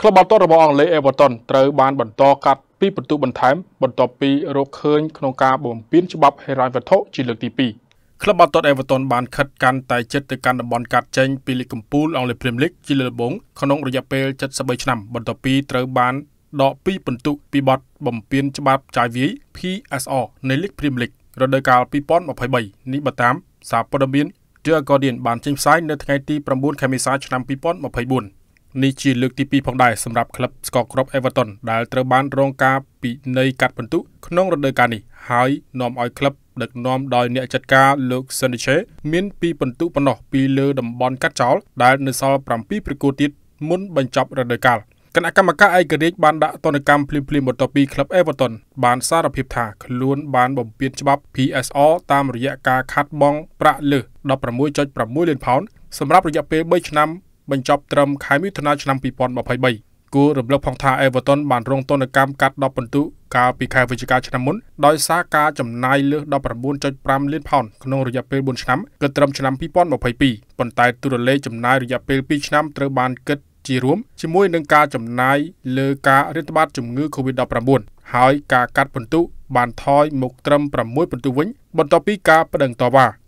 ក្លឹបបាល់ទាត់របស់អង់គ្លេស Everton ត្រូវបានបន្តកាត់ពីពិន្ទុបន្ថែមបន្ទាប់ពីរកឃើញក្នុងការបំពេញច្បាប់ហេរ៉ាញ់វត្ថុជាលើកទី2ក្លឹបបាល់ទាត់ Everton បានខិតកាន់តែជិតទៅកាន់តំបន់កាត់ចេញពីលីគកំពូល អង់គ្លេស Premier League ជាលើកដំបូងក្នុងរយៈពេល73ឆ្នាំបន្ទាប់ពីត្រូវបានដកពីពិន្ទុពីបទបំពេញច្បាប់ចាយវាយ PSR នៃលីគ Premier League រដូវកាល2023នេះបើតាមសារព័ត៌មាន The Guardian បានចេញផ្សាយនៅថ្ងៃទី9ខែមេសាឆ្នាំ2024នេះជាលើកទី2ផងដែរសម្រាប់ក្លឹបស្ករគ្រាប់ Everton ដែលត្រូវបានរងការពិន័យកាត់ពិន្ទុក្នុងរដូវកាលនេះហើយនាំឲ្យក្លឹបដឹកនាំដោយអ្នកចាត់ការលោក Sanche មាន2ពិន្ទុប៉ុណ្ណោះពីលើតំបន់កាត់ចោលដែលនៅសល់7ប្រកួតទៀតមុនបញ្ចប់រដូវកាលគណៈកម្មការឯករាជ្យបានដាក់ទណ្ឌកម្មភ្លាមៗបន្ទាប់ពីក្លឹប Everton បានសារភាពថាខ្លួនបាន បំពានច្បាប់ PSR តាមរយៈការខាត់បងប្រាក់លើស16.6លានផោនសម្រាប់រយៈពេល3ឆ្នាំបញ្ចប់ត្រឹមខែមិថុនាឆ្នាំ2023គូរំលឹកផងថាអេវ៉ាតុនបានរងទណ្ឌកម្មកាត់10ពិន្ទុកាលពីខែវិច្ឆិកាឆ្នាំមុនដោយសារការចំណាយលើស19.5លានផោនក្នុងរយៈពេល4ឆ្នាំគិតត្រឹមឆ្នាំ2022ប៉ុន្តែទូរលេខចំណាយរយៈពេល2ឆ្នាំត្រូវបានគិតជារួមជាមួយនឹងការចំណាយលើការរាតត្បាតជំងឺ Covid-19 ហើយការកាត់ពិន្ទុបានថយមកត្រឹម6ពិន្ទុវិញបន្ទាប់ពីការបដិងតវ៉ា